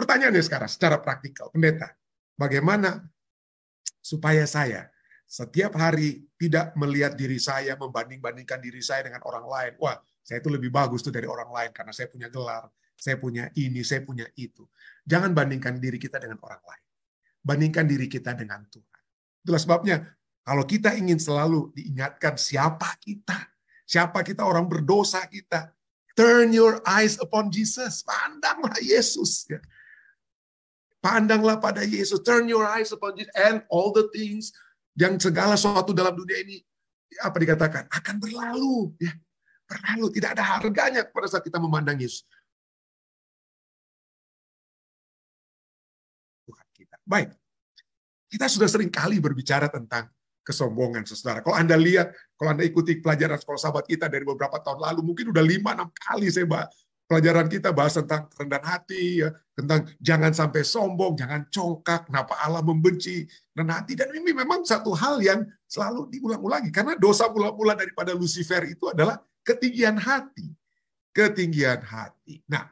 Pertanyaannya sekarang secara praktikal, pendeta, bagaimana supaya saya setiap hari tidak melihat diri saya, membanding-bandingkan diri saya dengan orang lain. Wah, saya itu lebih bagus tuh dari orang lain karena saya punya gelar, saya punya ini, saya punya itu. Jangan bandingkan diri kita dengan orang lain. Bandingkan diri kita dengan Tuhan. Itulah sebabnya kalau kita ingin selalu diingatkan siapa kita, siapa kita orang berdosa kita, turn your eyes upon Jesus, pandanglah Yesus. Pandanglah pada Yesus. Turn your eyes upon Jesus. And all the things yang segala sesuatu dalam dunia ini apa dikatakan akan berlalu ya berlalu tidak ada harganya pada saat kita memandang Yesus Tuhan kita baik kita sudah sering kali berbicara tentang kesombongan saudara kalau anda lihat kalau anda ikuti pelajaran sekolah sahabat kita dari beberapa tahun lalu mungkin udah lima enam kali saya pelajaran kita bahas tentang rendah hati, ya, tentang jangan sampai sombong, jangan congkak, kenapa Allah membenci rendah hati. Dan ini memang satu hal yang selalu diulang-ulangi. Karena dosa mula-mula daripada Lucifer itu adalah ketinggian hati. Ketinggian hati. Nah,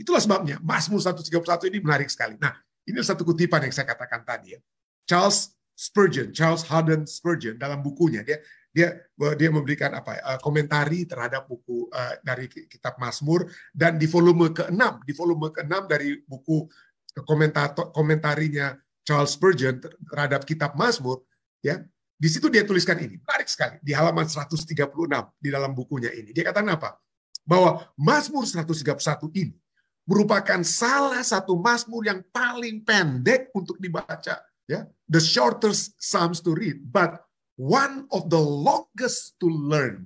itulah sebabnya Mazmur 131 ini menarik sekali. Nah, ini satu kutipan yang saya katakan tadi ya. Charles Spurgeon, Charles Harden Spurgeon dalam bukunya dia dia eh, dia memberikan apa uh, komentari terhadap buku uh, dari kitab Mazmur dan di volume ke-6 di volume ke-6 dari buku komentator komentarinya Charles Spurgeon terhadap kitab Mazmur ya di situ dia tuliskan ini menarik sekali di halaman 136 di dalam bukunya ini dia katakan apa bahwa Mazmur 131 ini merupakan salah satu Mazmur yang paling pendek untuk dibaca ya the shortest psalms to read but one of the longest to learn.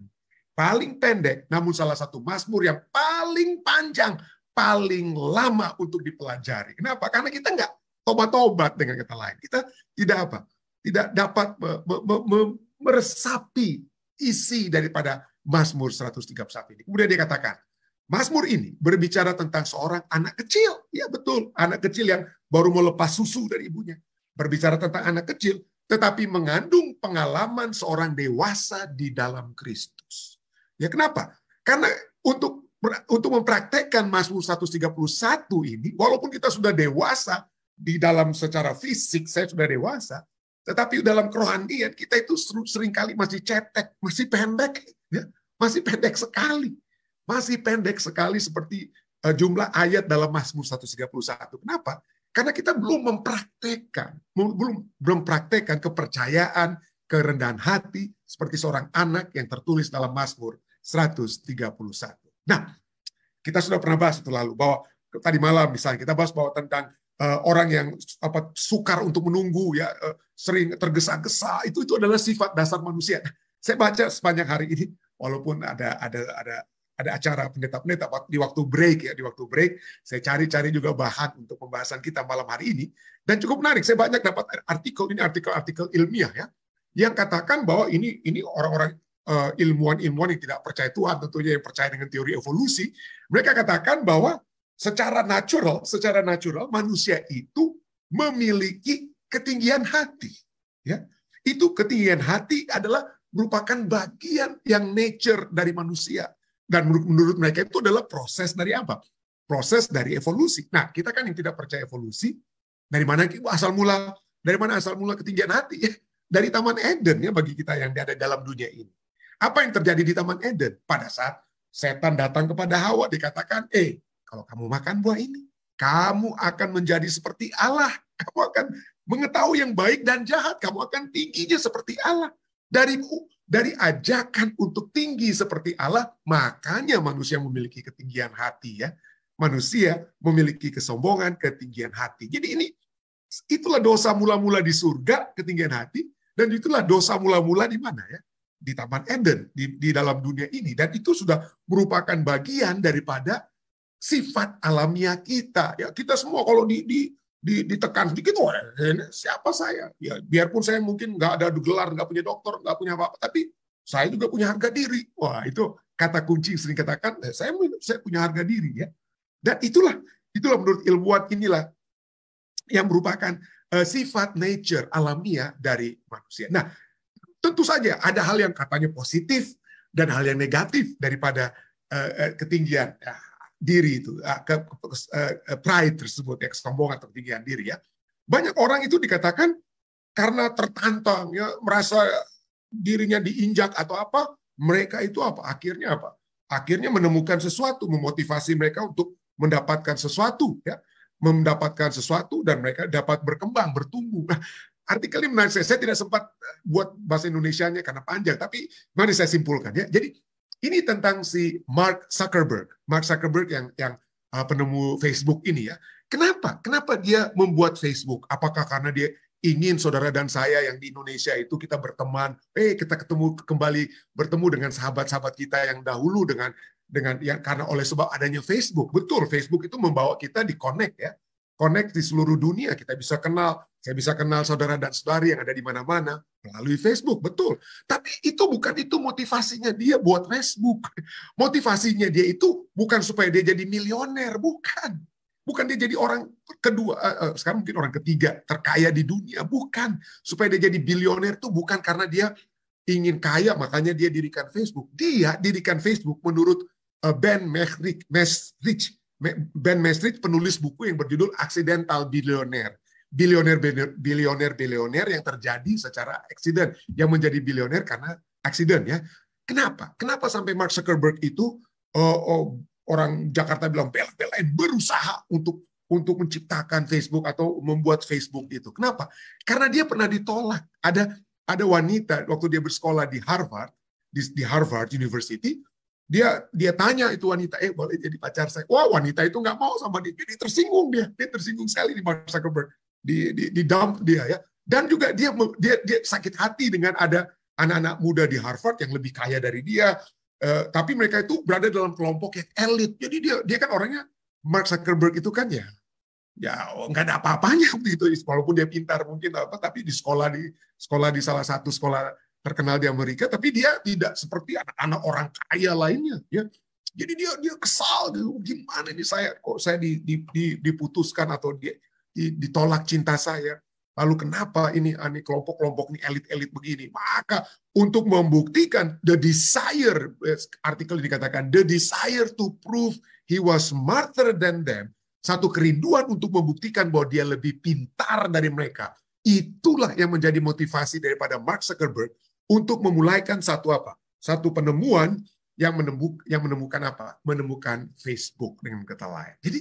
Paling pendek, namun salah satu Masmur yang paling panjang, paling lama untuk dipelajari. Kenapa? Karena kita nggak tobat-tobat dengan kata lain. Kita tidak apa? Tidak dapat meresapi isi daripada Mazmur 131 ini. Kemudian dia katakan, Mazmur ini berbicara tentang seorang anak kecil. Ya betul, anak kecil yang baru mau lepas susu dari ibunya. Berbicara tentang anak kecil tetapi mengandung pengalaman seorang dewasa di dalam Kristus. Ya kenapa? Karena untuk untuk mempraktekkan Mazmur 131 ini, walaupun kita sudah dewasa di dalam secara fisik, saya sudah dewasa, tetapi dalam kerohanian kita itu seringkali masih cetek, masih pendek, ya, masih pendek sekali, masih pendek sekali seperti eh, jumlah ayat dalam Mazmur 131. Kenapa? Karena kita belum mempraktekkan, belum belum praktekkan kepercayaan, kerendahan hati seperti seorang anak yang tertulis dalam Mazmur 131. Nah, kita sudah pernah bahas itu lalu bahwa tadi malam misalnya kita bahas bahwa tentang uh, orang yang apa sukar untuk menunggu ya uh, sering tergesa-gesa itu itu adalah sifat dasar manusia. Nah, saya baca sepanjang hari ini walaupun ada ada ada ada acara pendeta-pendeta di waktu break ya di waktu break saya cari-cari juga bahan untuk pembahasan kita malam hari ini dan cukup menarik saya banyak dapat artikel ini artikel-artikel ilmiah ya yang katakan bahwa ini ini orang-orang eh, ilmuwan-ilmuwan yang tidak percaya Tuhan tentunya yang percaya dengan teori evolusi mereka katakan bahwa secara natural secara natural manusia itu memiliki ketinggian hati ya itu ketinggian hati adalah merupakan bagian yang nature dari manusia dan menurut, menurut mereka itu adalah proses dari apa? Proses dari evolusi. Nah, kita kan yang tidak percaya evolusi, dari mana asal mula dari mana asal mula ketinggian hati ya? Dari Taman Eden ya bagi kita yang ada dalam dunia ini. Apa yang terjadi di Taman Eden? Pada saat setan datang kepada Hawa dikatakan, "Eh, kalau kamu makan buah ini, kamu akan menjadi seperti Allah. Kamu akan mengetahui yang baik dan jahat. Kamu akan tingginya seperti Allah. Dari dari ajakan untuk tinggi seperti Allah, makanya manusia memiliki ketinggian hati ya. Manusia memiliki kesombongan, ketinggian hati. Jadi ini itulah dosa mula-mula di surga, ketinggian hati, dan itulah dosa mula-mula di mana ya? Di Taman Eden, di, di dalam dunia ini. Dan itu sudah merupakan bagian daripada sifat alamiah kita. Ya, kita semua kalau di, di ditekan sedikit wah siapa saya? Ya, biarpun saya mungkin nggak ada gelar, nggak punya dokter, nggak punya apa-apa, tapi saya juga punya harga diri. Wah, itu kata kunci sering katakan, eh, saya, saya punya harga diri ya. Dan itulah, itulah menurut ilmuwan inilah yang merupakan uh, sifat nature alamiah dari manusia. Nah, tentu saja ada hal yang katanya positif dan hal yang negatif daripada uh, ketinggian. Nah, diri itu, ah, ke, eh, eh, pride tersebut ya, kesombongan atau ketinggian diri ya. Banyak orang itu dikatakan karena tertantang ya, merasa dirinya diinjak atau apa, mereka itu apa? Akhirnya apa? Akhirnya menemukan sesuatu memotivasi mereka untuk mendapatkan sesuatu ya, mendapatkan sesuatu dan mereka dapat berkembang, bertumbuh. Nah, artikel ini menarik saya, saya tidak sempat eh, buat bahasa Indonesianya karena panjang, tapi mari saya simpulkan ya. Jadi ini tentang si Mark Zuckerberg. Mark Zuckerberg yang yang uh, penemu Facebook ini ya. Kenapa? Kenapa dia membuat Facebook? Apakah karena dia ingin saudara dan saya yang di Indonesia itu kita berteman, eh kita ketemu kembali bertemu dengan sahabat-sahabat kita yang dahulu dengan dengan ya karena oleh sebab adanya Facebook. Betul, Facebook itu membawa kita di connect ya. Connect di seluruh dunia, kita bisa kenal, saya bisa kenal saudara dan saudari yang ada di mana-mana melalui Facebook, betul. Tapi itu bukan itu motivasinya dia buat Facebook. Motivasinya dia itu bukan supaya dia jadi milioner, bukan. Bukan dia jadi orang kedua, uh, sekarang mungkin orang ketiga terkaya di dunia, bukan. Supaya dia jadi bilioner itu bukan karena dia ingin kaya, makanya dia dirikan Facebook. Dia dirikan Facebook menurut eh, Ben Mesrich, Ben Mesrich penulis buku yang berjudul Accidental Billionaire bilioner bilioner bilioner yang terjadi secara accident yang menjadi bilioner karena accident ya. Kenapa? Kenapa sampai Mark Zuckerberg itu oh, oh, orang Jakarta bilang bela-belain berusaha untuk untuk menciptakan Facebook atau membuat Facebook itu. Kenapa? Karena dia pernah ditolak. Ada ada wanita waktu dia bersekolah di Harvard di, di Harvard University dia dia tanya itu wanita eh boleh jadi pacar saya wah wanita itu nggak mau sama dia jadi tersinggung dia dia tersinggung sekali di Mark Zuckerberg di, di, di dump dia ya. Dan juga dia, dia dia sakit hati dengan ada anak-anak muda di Harvard yang lebih kaya dari dia, eh, tapi mereka itu berada dalam kelompok yang elit. Jadi dia dia kan orangnya Mark Zuckerberg itu kan ya ya oh, nggak ada apa-apanya begitu walaupun dia pintar mungkin apa tapi di sekolah di sekolah di salah satu sekolah terkenal di Amerika tapi dia tidak seperti anak-anak orang kaya lainnya ya jadi dia dia kesal gimana ini saya kok saya diputuskan atau dia ditolak cinta saya. Lalu kenapa ini ani ah, kelompok-kelompok ini elit-elit begini? Maka untuk membuktikan the desire eh, artikel dikatakan the desire to prove he was smarter than them, satu kerinduan untuk membuktikan bahwa dia lebih pintar dari mereka. Itulah yang menjadi motivasi daripada Mark Zuckerberg untuk memulaikan satu apa? Satu penemuan yang menemuk yang menemukan apa? Menemukan Facebook dengan kata lain. Jadi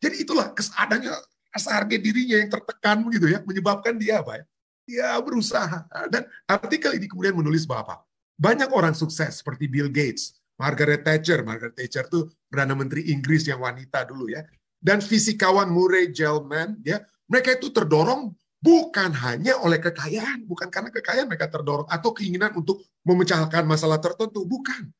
jadi itulah adanya rasa harga dirinya yang tertekan begitu ya, menyebabkan dia apa ya? Dia berusaha. Nah, dan artikel ini kemudian menulis bahwa apa? Banyak orang sukses seperti Bill Gates, Margaret Thatcher. Margaret Thatcher tuh Perdana Menteri Inggris yang wanita dulu ya. Dan fisikawan Murray Gell-Mann, ya, mereka itu terdorong bukan hanya oleh kekayaan, bukan karena kekayaan mereka terdorong atau keinginan untuk memecahkan masalah tertentu, bukan.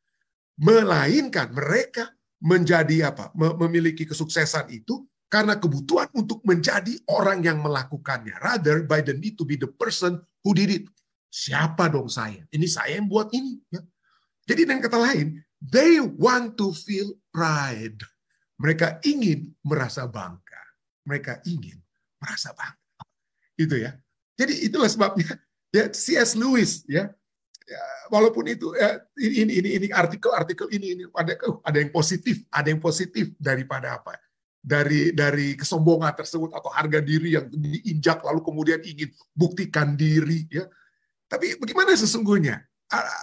Melainkan mereka menjadi apa? Memiliki kesuksesan itu karena kebutuhan untuk menjadi orang yang melakukannya. Rather by the need to be the person who did it. Siapa dong saya? Ini saya yang buat ini. Ya. Jadi dengan kata lain, they want to feel pride. Mereka ingin merasa bangga. Mereka ingin merasa bangga. Itu ya. Jadi itulah sebabnya ya C.S. Lewis ya Ya, walaupun itu ya, ini ini ini artikel-artikel ini ini ada ada yang positif, ada yang positif daripada apa? dari dari kesombongan tersebut atau harga diri yang diinjak lalu kemudian ingin buktikan diri ya. Tapi bagaimana sesungguhnya?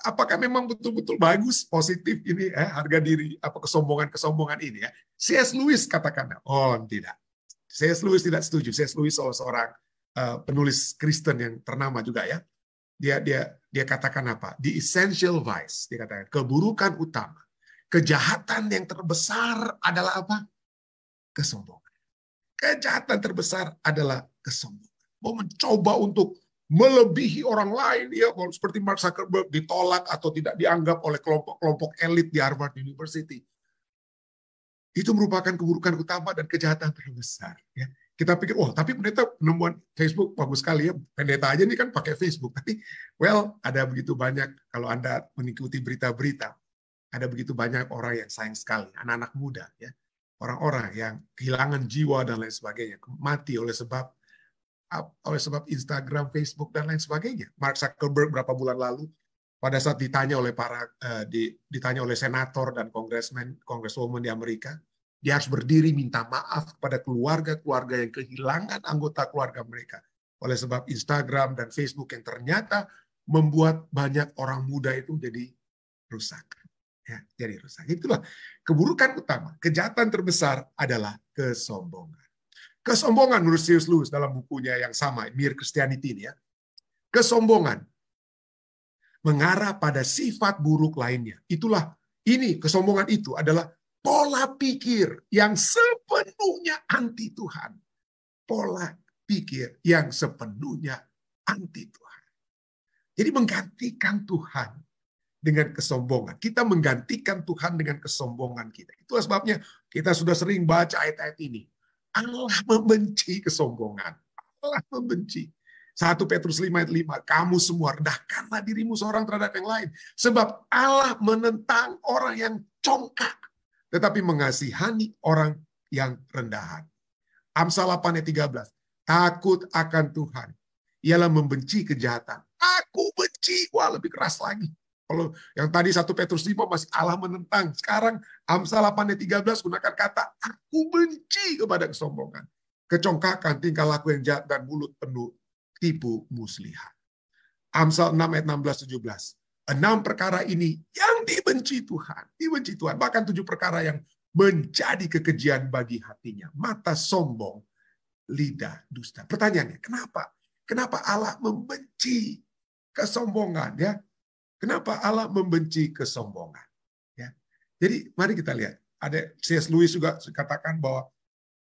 Apakah memang betul-betul bagus, positif ini eh, harga diri, apa kesombongan-kesombongan ini ya? C.S. Lewis katakanlah, oh tidak. C.S. Lewis tidak setuju. C.S. Lewis salah seorang uh, penulis Kristen yang ternama juga ya. Dia dia dia katakan apa? The essential vice, dia katakan keburukan utama, kejahatan yang terbesar adalah apa? kesombongan. Kejahatan terbesar adalah kesombongan. Mau mencoba untuk melebihi orang lain, ya kalau seperti Mark Zuckerberg ditolak atau tidak dianggap oleh kelompok-kelompok elit di Harvard University. Itu merupakan keburukan utama dan kejahatan terbesar. Ya. Kita pikir, wah oh, tapi pendeta penemuan Facebook bagus sekali ya. Pendeta aja ini kan pakai Facebook. Tapi, well, ada begitu banyak kalau Anda mengikuti berita-berita. Ada begitu banyak orang yang sayang sekali, anak-anak muda. ya orang-orang yang kehilangan jiwa dan lain sebagainya, mati oleh sebab oleh sebab Instagram, Facebook dan lain sebagainya. Mark Zuckerberg berapa bulan lalu pada saat ditanya oleh para uh, ditanya oleh senator dan kongresmen, kongreswoman di Amerika, dia harus berdiri minta maaf kepada keluarga-keluarga yang kehilangan anggota keluarga mereka oleh sebab Instagram dan Facebook yang ternyata membuat banyak orang muda itu jadi rusak. Ya, jadi rusak. Itulah keburukan utama, kejahatan terbesar adalah kesombongan. Kesombongan menurut Sius Lewis dalam bukunya yang sama, Mere Christianity ini ya. Kesombongan mengarah pada sifat buruk lainnya. Itulah ini kesombongan itu adalah pola pikir yang sepenuhnya anti Tuhan. Pola pikir yang sepenuhnya anti Tuhan. Jadi menggantikan Tuhan dengan kesombongan. Kita menggantikan Tuhan dengan kesombongan kita. Itu sebabnya kita sudah sering baca ayat-ayat ini. Allah membenci kesombongan. Allah membenci. 1 Petrus 5 ayat 5, kamu semua rendahkanlah dirimu seorang terhadap yang lain. Sebab Allah menentang orang yang congkak, tetapi mengasihani orang yang rendahan. Amsal 8 ayat 13, takut akan Tuhan, ialah membenci kejahatan. Aku benci, wah lebih keras lagi. Kalau yang tadi 1 Petrus 5 masih Allah menentang. Sekarang Amsal 8 ayat 13 gunakan kata aku benci kepada kesombongan. Kecongkakan tingkah laku yang jahat dan mulut penuh tipu muslihat. Amsal 6 ayat 16 17. Enam perkara ini yang dibenci Tuhan, dibenci Tuhan. Bahkan tujuh perkara yang menjadi kekejian bagi hatinya. Mata sombong, lidah dusta. Pertanyaannya, kenapa? Kenapa Allah membenci kesombongan ya? Kenapa Allah membenci kesombongan? Ya. Jadi mari kita lihat. Ada C.S. Lewis juga katakan bahwa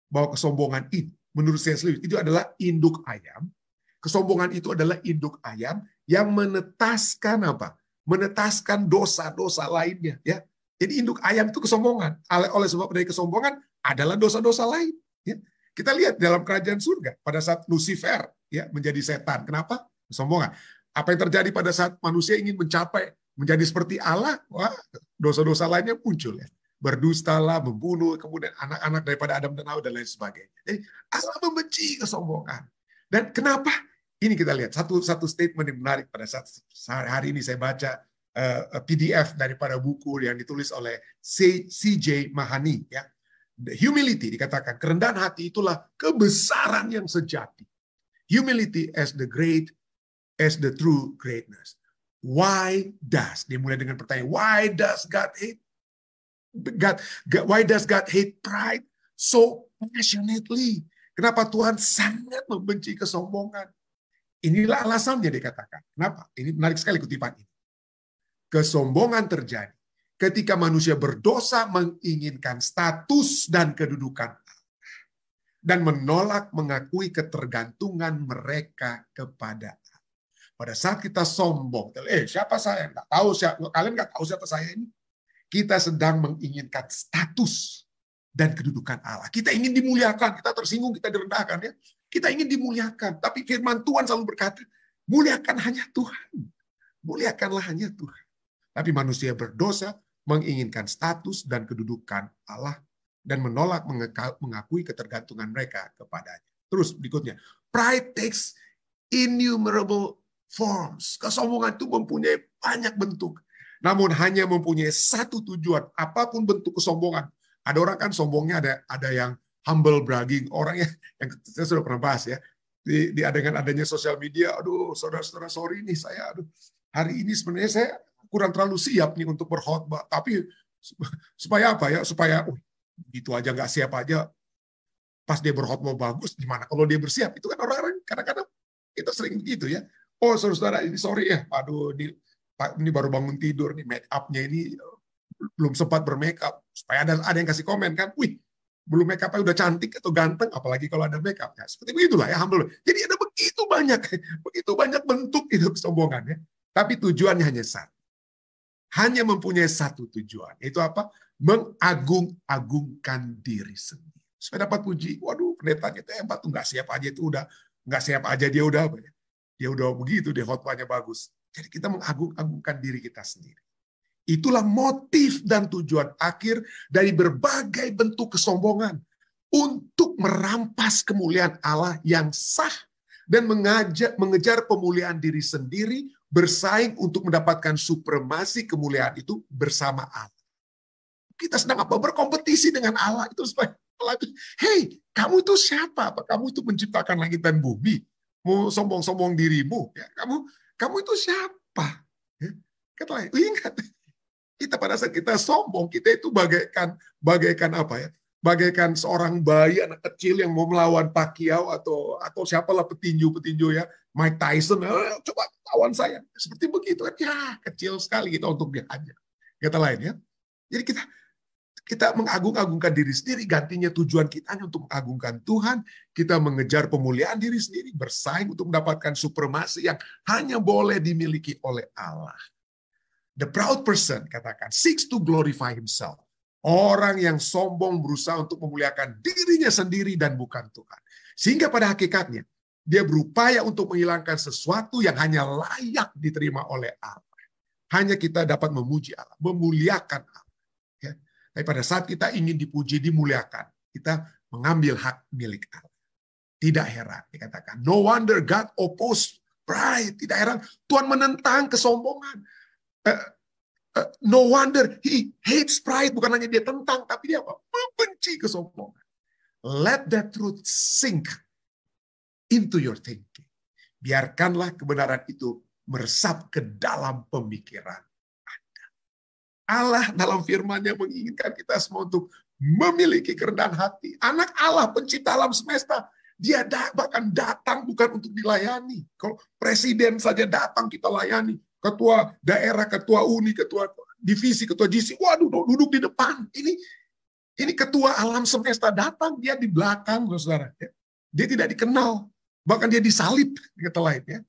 bahwa kesombongan itu menurut C.S. Lewis itu adalah induk ayam. Kesombongan itu adalah induk ayam yang menetaskan apa? Menetaskan dosa-dosa lainnya, ya. Jadi induk ayam itu kesombongan. Oleh, sebab dari kesombongan adalah dosa-dosa lain. Ya. Kita lihat dalam kerajaan surga pada saat Lucifer ya menjadi setan. Kenapa? Kesombongan. Apa yang terjadi pada saat manusia ingin mencapai menjadi seperti Allah, wah dosa-dosa lainnya muncul ya. Berdustalah, membunuh, kemudian anak-anak daripada Adam dan Hawa dan lain sebagainya. Jadi Allah membenci kesombongan. Dan kenapa? Ini kita lihat satu satu statement yang menarik pada saat hari ini saya baca uh, eh, PDF daripada buku yang ditulis oleh C.J. Mahani ya. Humility dikatakan kerendahan hati itulah kebesaran yang sejati. Humility as the great as the true greatness. Why does? Dimulai dengan pertanyaan, why does God hate God, God why does God hate pride so passionately? Kenapa Tuhan sangat membenci kesombongan? Inilah alasannya dikatakan. Kenapa? Ini menarik sekali kutipan ini. Kesombongan terjadi ketika manusia berdosa menginginkan status dan kedudukan dan menolak mengakui ketergantungan mereka kepada pada saat kita sombong, eh siapa saya? Nggak tahu siapa. Kalian nggak tahu siapa saya ini? Kita sedang menginginkan status dan kedudukan Allah. Kita ingin dimuliakan, kita tersinggung, kita direndahkan ya. Kita ingin dimuliakan, tapi firman Tuhan selalu berkata, muliakan hanya Tuhan. Muliakanlah hanya Tuhan. Tapi manusia berdosa menginginkan status dan kedudukan Allah dan menolak mengakui ketergantungan mereka kepadanya. Terus berikutnya, pride takes innumerable forms. Kesombongan itu mempunyai banyak bentuk. Namun hanya mempunyai satu tujuan, apapun bentuk kesombongan. Ada orang kan sombongnya ada ada yang humble bragging, orangnya yang saya sudah pernah bahas ya. Di, di dengan adanya sosial media, aduh saudara-saudara sorry nih saya, aduh hari ini sebenarnya saya kurang terlalu siap nih untuk berkhotbah, tapi supaya apa ya? Supaya oh, gitu aja nggak siap aja pas dia berkhotbah bagus gimana kalau dia bersiap itu kan orang-orang kadang-kadang kita sering gitu ya Oh saudara ini sorry ya, aduh ini, ini baru bangun tidur nih make upnya ini eh, belum sempat bermake up. Supaya ada ada yang kasih komen kan, wih belum make upnya udah cantik atau ganteng, apalagi kalau ada make upnya. Seperti begitulah ya, humble. Jadi ada begitu banyak, begitu banyak bentuk itu ya. Tapi tujuannya hanya satu. Hanya mempunyai satu tujuan. Itu apa? Mengagung-agungkan diri sendiri. Supaya dapat puji. Waduh, pendeta kita hebat tuh. Nggak siap aja itu udah. Nggak siap aja dia udah. Apa ya? Dia udah begitu deh khotbahnya bagus. Jadi kita mengagung-agungkan diri kita sendiri. Itulah motif dan tujuan akhir dari berbagai bentuk kesombongan untuk merampas kemuliaan Allah yang sah dan mengajak, mengejar pemuliaan diri sendiri, bersaing untuk mendapatkan supremasi kemuliaan itu bersama Allah kita sedang apa berkompetisi dengan Allah itu sebagai Hei, kamu itu siapa? Apa kamu itu menciptakan langit dan bumi? mau sombong-sombong dirimu, ya, kamu kamu itu siapa? Ya, kata oh, ingat kita pada saat kita sombong kita itu bagaikan bagaikan apa ya? Bagaikan seorang bayi anak kecil yang mau melawan Pacquiao atau atau siapalah petinju-petinju ya, Mike Tyson, eh, coba lawan saya. Seperti begitu kan ya kecil sekali kita gitu untuk aja. Kata lain ya. Jadi kita kita mengagung-agungkan diri sendiri, gantinya tujuan kita hanya untuk mengagungkan Tuhan. Kita mengejar pemuliaan diri sendiri, bersaing untuk mendapatkan supremasi yang hanya boleh dimiliki oleh Allah. The proud person, katakan, seeks to glorify himself. Orang yang sombong berusaha untuk memuliakan dirinya sendiri dan bukan Tuhan. Sehingga pada hakikatnya, dia berupaya untuk menghilangkan sesuatu yang hanya layak diterima oleh Allah. Hanya kita dapat memuji Allah, memuliakan Allah tapi pada saat kita ingin dipuji, dimuliakan, kita mengambil hak milik Allah. Tidak heran dikatakan, no wonder God opposed pride. Tidak heran Tuhan menentang kesombongan. Uh, uh, no wonder he hates pride. Bukan hanya dia tentang, tapi dia apa? Membenci kesombongan. Let that truth sink into your thinking. Biarkanlah kebenaran itu meresap ke dalam pemikiran Allah dalam firman-Nya menginginkan kita semua untuk memiliki kerendahan hati. Anak Allah pencipta alam semesta, dia bahkan datang bukan untuk dilayani. Kalau presiden saja datang kita layani, ketua daerah, ketua uni, ketua divisi, ketua JC, waduh duduk di depan. Ini ini ketua alam semesta datang, dia di belakang, saudara. Ya. Dia tidak dikenal, bahkan dia disalib, kata lain ya.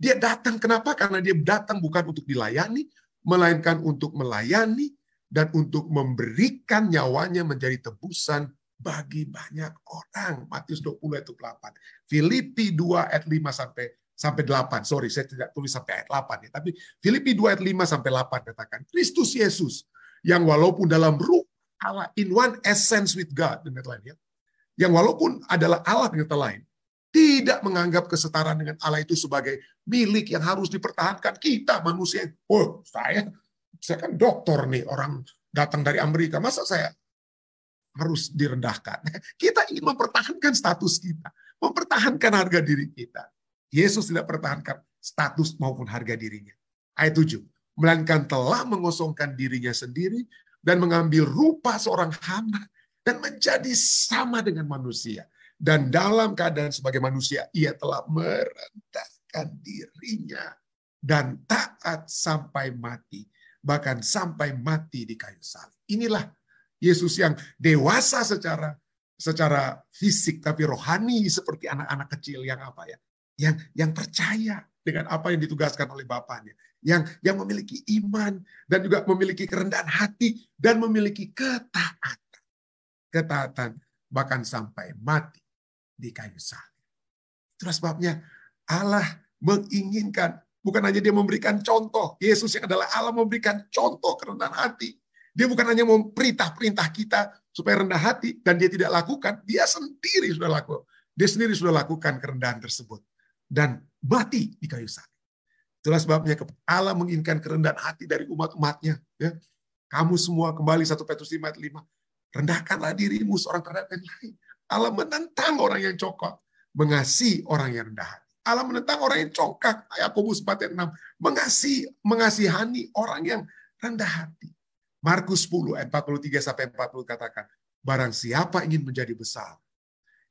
Dia datang kenapa? Karena dia datang bukan untuk dilayani, melainkan untuk melayani dan untuk memberikan nyawanya menjadi tebusan bagi banyak orang. Matius 20 ayat 8. Filipi 2 ayat 5 sampai sampai 8. Sorry, saya tidak tulis sampai ayat 8 ya, tapi Filipi 2 ayat 5 sampai 8 katakan Kristus Yesus yang walaupun dalam ruh Allah in one essence with God dengan lain ya. Yang walaupun adalah Allah dengan lain, tidak menganggap kesetaraan dengan Allah itu sebagai milik yang harus dipertahankan kita manusia. Oh, saya saya kan dokter nih orang datang dari Amerika, masa saya harus direndahkan? Kita ingin mempertahankan status kita, mempertahankan harga diri kita. Yesus tidak pertahankan status maupun harga dirinya. Ayat 7. Melainkan telah mengosongkan dirinya sendiri dan mengambil rupa seorang hamba dan menjadi sama dengan manusia. Dan dalam keadaan sebagai manusia, ia telah merendahkan dirinya dan taat sampai mati. Bahkan sampai mati di kayu salib. Inilah Yesus yang dewasa secara secara fisik tapi rohani seperti anak-anak kecil yang apa ya yang yang percaya dengan apa yang ditugaskan oleh bapaknya yang yang memiliki iman dan juga memiliki kerendahan hati dan memiliki ketaatan ketaatan bahkan sampai mati di kayu salib. Itulah sebabnya Allah menginginkan, bukan hanya dia memberikan contoh. Yesus yang adalah Allah memberikan contoh kerendahan hati. Dia bukan hanya memerintah-perintah kita supaya rendah hati dan dia tidak lakukan, dia sendiri sudah lakukan. Dia sendiri sudah lakukan kerendahan tersebut dan mati di kayu salib. Itulah sebabnya Allah menginginkan kerendahan hati dari umat-umatnya. Ya. Kamu semua kembali 1 Petrus 5 ayat 5. Rendahkanlah dirimu seorang terhadap yang lain. Allah menentang orang yang cokok, mengasihi orang yang rendah hati. Allah menentang orang yang congkak, Yakobus 4 ayat 6, mengasihi mengasihani orang yang rendah hati. Markus 10 ayat 43 sampai 40 katakan, barang siapa ingin menjadi besar,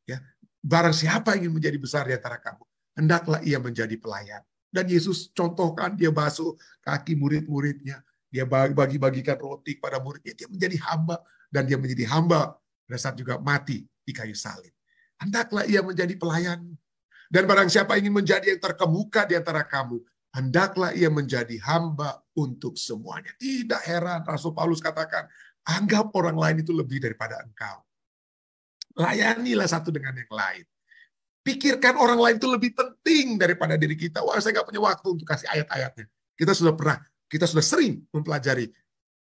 ya, barang siapa ingin menjadi besar di antara kamu, hendaklah ia menjadi pelayan. Dan Yesus contohkan dia basuh kaki murid-muridnya, dia bagi-bagikan roti kepada muridnya, dia menjadi hamba dan dia menjadi hamba pada saat juga mati di kayu salib. Hendaklah ia menjadi pelayan. Dan barang siapa ingin menjadi yang terkemuka di antara kamu, hendaklah ia menjadi hamba untuk semuanya. Tidak heran Rasul Paulus katakan, anggap orang lain itu lebih daripada engkau. Layanilah satu dengan yang lain. Pikirkan orang lain itu lebih penting daripada diri kita. Wah, saya nggak punya waktu untuk kasih ayat-ayatnya. Kita sudah pernah, kita sudah sering mempelajari,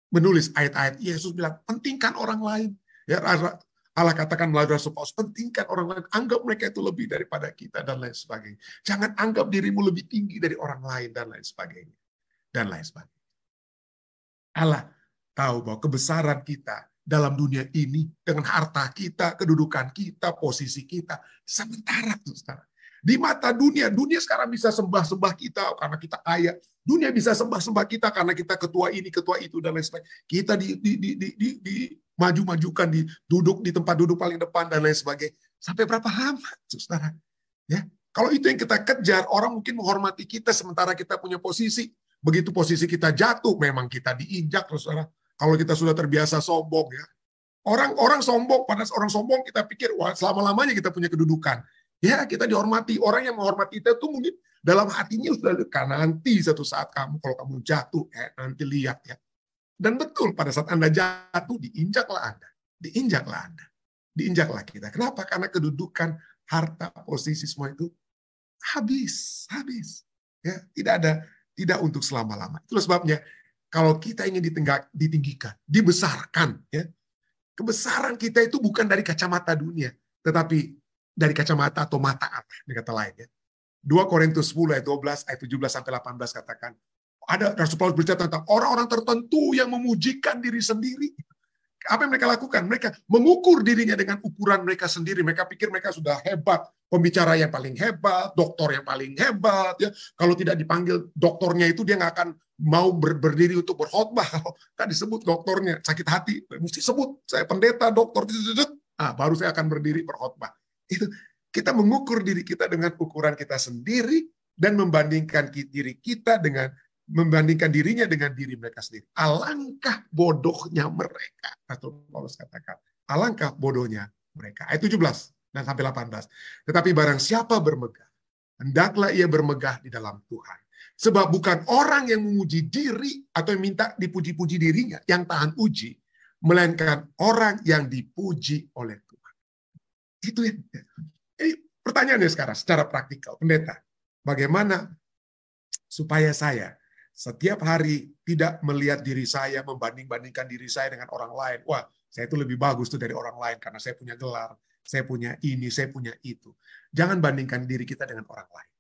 menulis ayat-ayat. Yesus bilang, pentingkan orang lain. Ya, Allah katakan melalui Rasul Paulus, pentingkan orang lain. Anggap mereka itu lebih daripada kita dan lain sebagainya. Jangan anggap dirimu lebih tinggi dari orang lain dan lain sebagainya. Dan lain sebagainya. Allah tahu bahwa kebesaran kita dalam dunia ini dengan harta kita, kedudukan kita, posisi kita sementara tuh sekarang. Di mata dunia, dunia sekarang bisa sembah-sembah kita karena kita kaya. Dunia bisa sembah-sembah kita karena kita ketua ini, ketua itu, dan lain sebagainya. Kita di, di, di, di, di, di maju-majukan, di, duduk di tempat duduk paling depan, dan lain sebagainya. Sampai berapa lama, saudara? Ya, kalau itu yang kita kejar, orang mungkin menghormati kita sementara kita punya posisi. Begitu posisi kita jatuh, memang kita diinjak, saudara. Kalau kita sudah terbiasa sombong ya. Orang-orang sombong, pada orang sombong kita pikir, wah selama-lamanya kita punya kedudukan. Ya, kita dihormati. Orang yang menghormati kita itu mungkin dalam hatinya sudah dekat. Nanti satu saat kamu, kalau kamu jatuh, eh, nanti lihat ya. Dan betul, pada saat Anda jatuh, diinjaklah Anda. Diinjaklah Anda. Diinjaklah kita. Kenapa? Karena kedudukan, harta, posisi, semua itu habis. Habis. Ya, tidak ada, tidak untuk selama-lama. Itulah sebabnya, kalau kita ingin ditinggak, ditinggikan, dibesarkan, ya, kebesaran kita itu bukan dari kacamata dunia, tetapi dari kacamata atau mata Allah dengan kata lain ya. 2 Korintus 10 ayat 12 ayat 17 sampai 18 katakan ada Rasul Paulus bercerita tentang orang-orang tertentu yang memujikan diri sendiri. Apa yang mereka lakukan? Mereka mengukur dirinya dengan ukuran mereka sendiri. Mereka pikir mereka sudah hebat, pembicara yang paling hebat, dokter yang paling hebat. Ya. Kalau tidak dipanggil dokternya itu dia nggak akan mau ber berdiri untuk berkhotbah. Kalau tak disebut dokternya sakit hati, mesti sebut saya pendeta, dokter. Nah, baru saya akan berdiri berkhotbah. Itu kita mengukur diri kita dengan ukuran kita sendiri dan membandingkan diri kita dengan membandingkan dirinya dengan diri mereka sendiri. Alangkah bodohnya mereka, atau Paulus katakan. Alangkah bodohnya mereka. Ayat 17 dan sampai 18. Tetapi barang siapa bermegah, hendaklah ia bermegah di dalam Tuhan. Sebab bukan orang yang memuji diri atau yang minta dipuji-puji dirinya yang tahan uji, melainkan orang yang dipuji oleh itu ya. Jadi pertanyaannya sekarang secara praktikal, pendeta, bagaimana supaya saya setiap hari tidak melihat diri saya membanding-bandingkan diri saya dengan orang lain. Wah, saya itu lebih bagus tuh dari orang lain karena saya punya gelar, saya punya ini, saya punya itu. Jangan bandingkan diri kita dengan orang lain.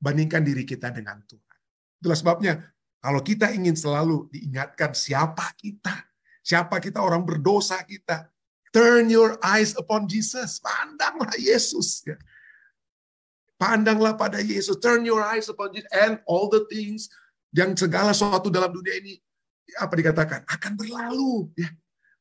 Bandingkan diri kita dengan Tuhan. Itulah sebabnya kalau kita ingin selalu diingatkan siapa kita, siapa kita orang berdosa kita, Turn your eyes upon Jesus. Pandanglah Yesus. Ya. Pandanglah pada Yesus. Turn your eyes upon Jesus. And all the things yang segala sesuatu dalam dunia ini apa dikatakan akan berlalu. Ya.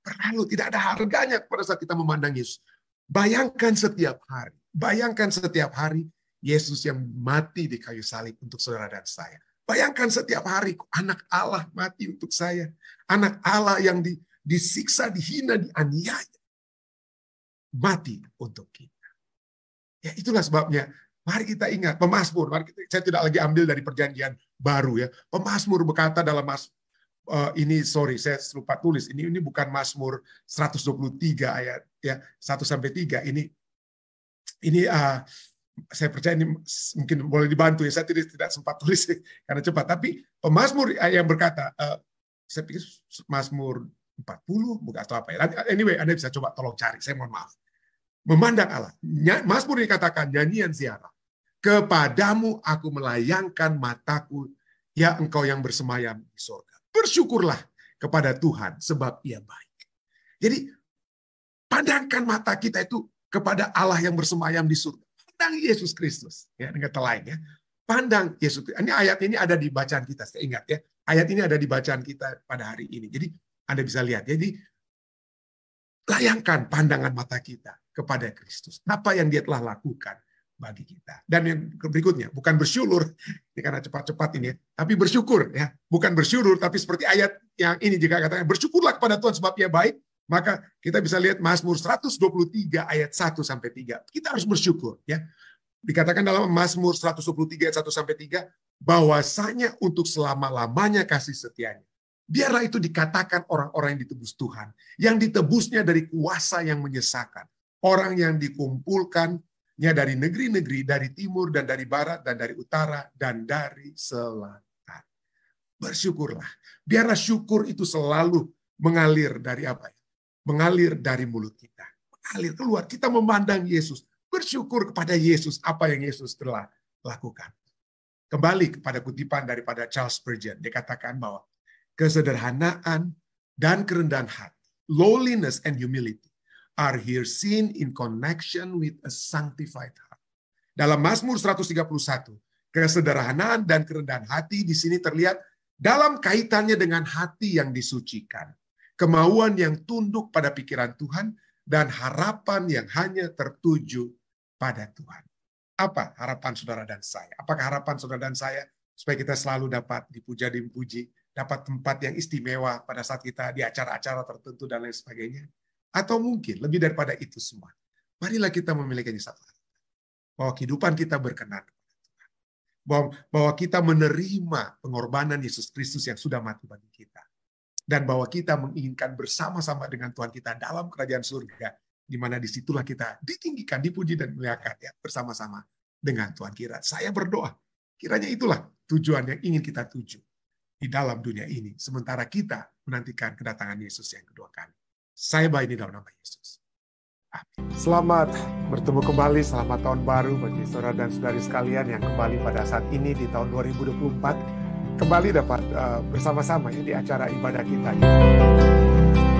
Berlalu. Tidak ada harganya pada saat kita memandang Yesus. Bayangkan setiap hari. Bayangkan setiap hari Yesus yang mati di kayu salib untuk saudara dan saya. Bayangkan setiap hari anak Allah mati untuk saya. Anak Allah yang disiksa, dihina, dianiaya mati untuk kita. Ya, itulah sebabnya Mari kita ingat pemazmur. Mari kita, saya tidak lagi ambil dari perjanjian baru ya. Pemazmur berkata dalam mas uh, ini sorry saya lupa tulis. Ini ini bukan Mazmur 123 ayat ya 1 sampai 3. Ini ini uh, saya percaya ini mungkin boleh dibantu ya. Saya tidak tidak sempat tulis karena cepat. Tapi pemazmur yang berkata uh, saya pikir Masmur 40 mungkin atau apa ya. Anyway, Anda bisa coba tolong cari. Saya mohon maaf. Memandang Allah. Mas Mazmur dikatakan nyanyian ziarah. Kepadamu aku melayangkan mataku, ya engkau yang bersemayam di surga. Bersyukurlah kepada Tuhan sebab ia baik. Jadi pandangkan mata kita itu kepada Allah yang bersemayam di surga. Pandang Yesus Kristus. Ya, dengan kata ya. Pandang Yesus Kristus. Ini ayat ini ada di bacaan kita, saya ingat ya. Ayat ini ada di bacaan kita pada hari ini. Jadi anda bisa lihat. Jadi layangkan pandangan mata kita kepada Kristus. Apa yang dia telah lakukan bagi kita. Dan yang berikutnya, bukan bersyukur, ini karena cepat-cepat ini, ya, tapi bersyukur. ya Bukan bersyukur, tapi seperti ayat yang ini jika katanya, bersyukurlah kepada Tuhan sebab ia baik, maka kita bisa lihat Mazmur 123 ayat 1 sampai 3. Kita harus bersyukur ya. Dikatakan dalam Mazmur 123 ayat 1 sampai 3 bahwasanya untuk selama-lamanya kasih setianya biarlah itu dikatakan orang-orang yang ditebus Tuhan. Yang ditebusnya dari kuasa yang menyesakan. Orang yang dikumpulkannya dari negeri-negeri, dari timur dan dari barat dan dari utara dan dari selatan. Bersyukurlah. Biarlah syukur itu selalu mengalir dari apa ya? Mengalir dari mulut kita. Mengalir keluar. Kita memandang Yesus. Bersyukur kepada Yesus apa yang Yesus telah lakukan. Kembali kepada kutipan daripada Charles Spurgeon. Dikatakan bahwa kesederhanaan, dan kerendahan hati. Lowliness and humility are here seen in connection with a sanctified heart. Dalam Mazmur 131, kesederhanaan dan kerendahan hati di sini terlihat dalam kaitannya dengan hati yang disucikan, kemauan yang tunduk pada pikiran Tuhan, dan harapan yang hanya tertuju pada Tuhan. Apa harapan saudara dan saya? Apakah harapan saudara dan saya supaya kita selalu dapat dipuja dan dipuji dapat tempat yang istimewa pada saat kita di acara-acara tertentu dan lain sebagainya. Atau mungkin lebih daripada itu semua. Marilah kita memiliki satu hal. Bahwa kehidupan kita berkenan bahwa, bahwa kita menerima pengorbanan Yesus Kristus yang sudah mati bagi kita. Dan bahwa kita menginginkan bersama-sama dengan Tuhan kita dalam kerajaan surga, di mana disitulah kita ditinggikan, dipuji, dan dimuliakan ya, bersama-sama dengan Tuhan kita. Saya berdoa, kiranya itulah tujuan yang ingin kita tuju di dalam dunia ini. Sementara kita menantikan kedatangan Yesus yang kedua kali. Saya bayi ini dalam nama Yesus. Amin. Selamat bertemu kembali, selamat tahun baru bagi saudara dan saudari sekalian yang kembali pada saat ini di tahun 2024. Kembali dapat uh, bersama-sama ya, di acara ibadah kita.